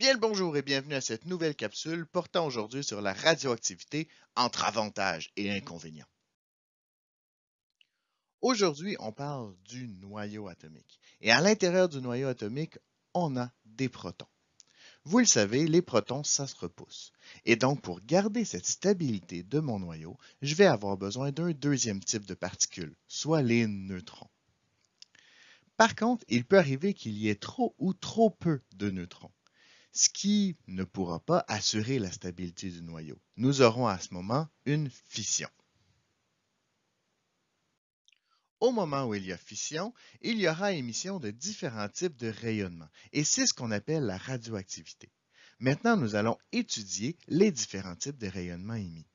Bien le bonjour et bienvenue à cette nouvelle capsule portant aujourd'hui sur la radioactivité entre avantages et inconvénients. Aujourd'hui, on parle du noyau atomique. Et à l'intérieur du noyau atomique, on a des protons. Vous le savez, les protons, ça se repousse. Et donc, pour garder cette stabilité de mon noyau, je vais avoir besoin d'un deuxième type de particules, soit les neutrons. Par contre, il peut arriver qu'il y ait trop ou trop peu de neutrons ce qui ne pourra pas assurer la stabilité du noyau. Nous aurons à ce moment une fission. Au moment où il y a fission, il y aura émission de différents types de rayonnements, et c'est ce qu'on appelle la radioactivité. Maintenant, nous allons étudier les différents types de rayonnements émis.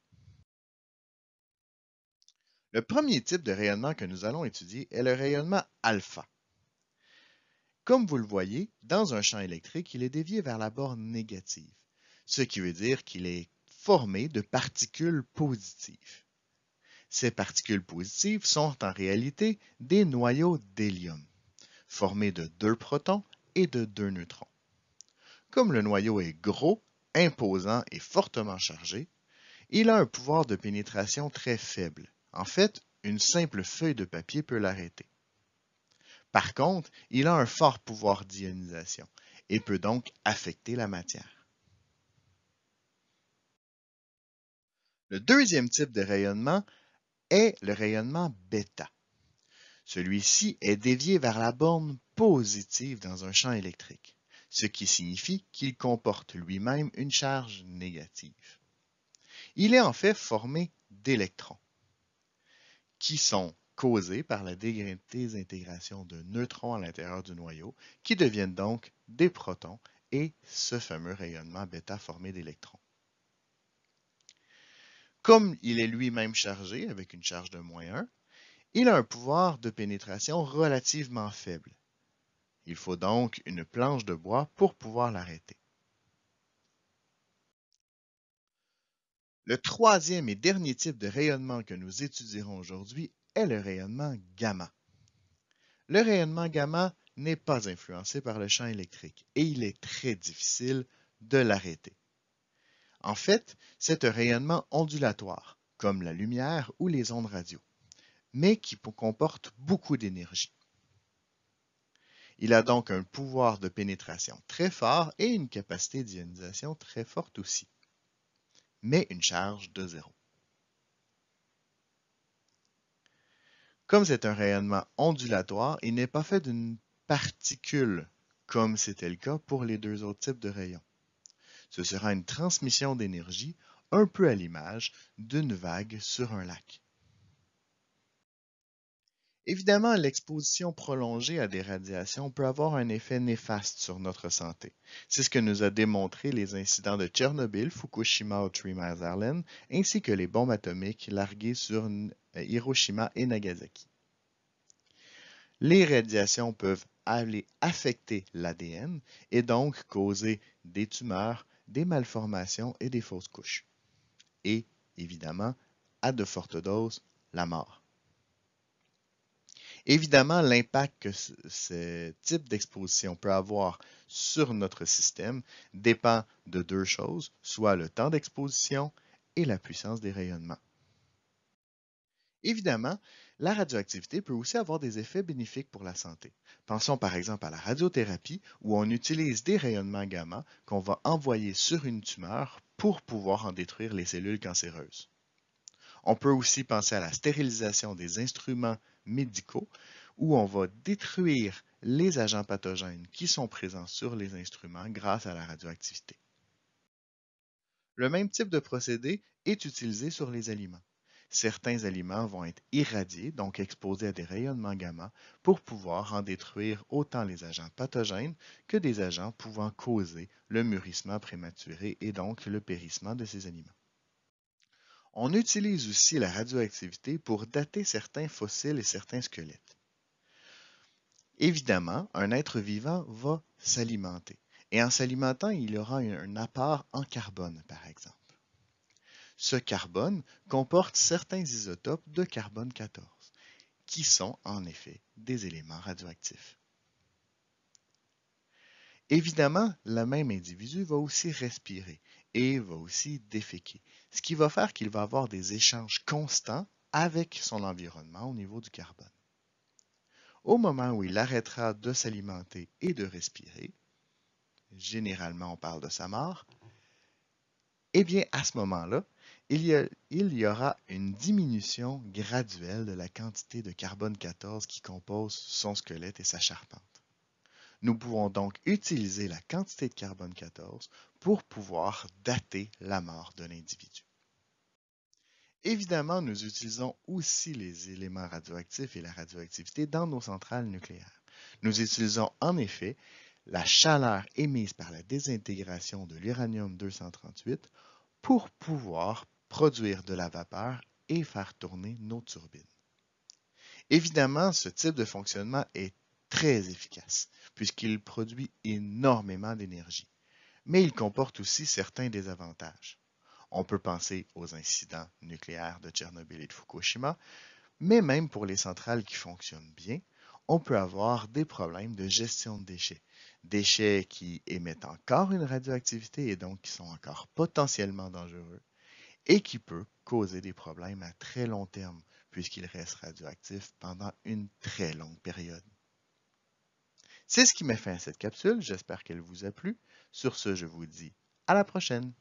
Le premier type de rayonnement que nous allons étudier est le rayonnement alpha. Comme vous le voyez, dans un champ électrique, il est dévié vers la borne négative, ce qui veut dire qu'il est formé de particules positives. Ces particules positives sont en réalité des noyaux d'hélium, formés de deux protons et de deux neutrons. Comme le noyau est gros, imposant et fortement chargé, il a un pouvoir de pénétration très faible. En fait, une simple feuille de papier peut l'arrêter. Par contre, il a un fort pouvoir d'ionisation et peut donc affecter la matière. Le deuxième type de rayonnement est le rayonnement bêta. Celui-ci est dévié vers la borne positive dans un champ électrique, ce qui signifie qu'il comporte lui-même une charge négative. Il est en fait formé d'électrons, qui sont causé par la désintégration de neutrons à l'intérieur du noyau, qui deviennent donc des protons et ce fameux rayonnement bêta formé d'électrons. Comme il est lui-même chargé avec une charge de moins 1, il a un pouvoir de pénétration relativement faible. Il faut donc une planche de bois pour pouvoir l'arrêter. Le troisième et dernier type de rayonnement que nous étudierons aujourd'hui est le rayonnement gamma. Le rayonnement gamma n'est pas influencé par le champ électrique et il est très difficile de l'arrêter. En fait, c'est un rayonnement ondulatoire, comme la lumière ou les ondes radio, mais qui comporte beaucoup d'énergie. Il a donc un pouvoir de pénétration très fort et une capacité d'ionisation très forte aussi, mais une charge de zéro. Comme c'est un rayonnement ondulatoire, il n'est pas fait d'une particule, comme c'était le cas pour les deux autres types de rayons. Ce sera une transmission d'énergie, un peu à l'image d'une vague sur un lac. Évidemment, l'exposition prolongée à des radiations peut avoir un effet néfaste sur notre santé. C'est ce que nous a démontré les incidents de Tchernobyl, Fukushima ou Three Mile Island, ainsi que les bombes atomiques larguées sur Hiroshima et Nagasaki. Les radiations peuvent aller affecter l'ADN et donc causer des tumeurs, des malformations et des fausses couches. Et évidemment, à de fortes doses, la mort. Évidemment, l'impact que ce, type d'exposition peut avoir sur notre système dépend de deux choses, soit le temps d'exposition et la puissance des rayonnements. Évidemment, la radioactivité peut aussi avoir des effets bénéfiques pour la santé. Pensons par exemple à la radiothérapie où on utilise des rayonnements gamma qu'on va envoyer sur une tumeur pour pouvoir en détruire les cellules cancéreuses. On peut aussi penser à la stérilisation des instruments médicaux où on va détruire les agents pathogènes qui sont présents sur les instruments grâce à la radioactivité. Le même type de procédé est utilisé sur les aliments certains aliments vont être irradiés, donc exposés à des rayonnements gamma, pour pouvoir en détruire autant les agents pathogènes que des agents pouvant causer le mûrissement prématuré et donc le périssement de ces aliments. On utilise aussi la radioactivité pour dater certains fossiles et certains squelettes. Évidemment, un être vivant va s'alimenter. Et en s'alimentant, il aura un apport en carbone, par exemple. Ce carbone comporte certains isotopes de carbone 14, qui sont en effet des éléments radioactifs. Évidemment, le même individu va aussi respirer et va aussi déféquer, ce qui va faire qu'il va avoir des échanges constants avec son environnement au niveau du carbone. Au moment où il arrêtera de s'alimenter et de respirer, généralement on parle de sa mort, eh bien, à ce moment-là, il y, aura une diminution graduelle de la quantité de carbone 14 qui compose son squelette et sa charpente. Nous pouvons donc utiliser la quantité de carbone 14 pour pouvoir dater la mort de l'individu. Évidemment, nous utilisons aussi les éléments radioactifs et la radioactivité dans nos centrales nucléaires. Nous utilisons en effet la chaleur émise par la désintégration de l'uranium-238 pour pouvoir produire de la vapeur et faire tourner nos turbines. Évidemment, ce type de fonctionnement est très efficace puisqu'il produit énormément d'énergie, mais il comporte aussi certains désavantages. On peut penser aux incidents nucléaires de Tchernobyl et de Fukushima, mais même pour les centrales qui fonctionnent bien, on peut avoir des problèmes de gestion de déchets. Déchets qui émettent encore une radioactivité et donc qui sont encore potentiellement dangereux et qui peut causer des problèmes à très long terme puisqu'ils restent radioactifs pendant une très longue période. C'est ce qui met fin à cette capsule, j'espère qu'elle vous a plu. Sur ce, je vous dis à la prochaine.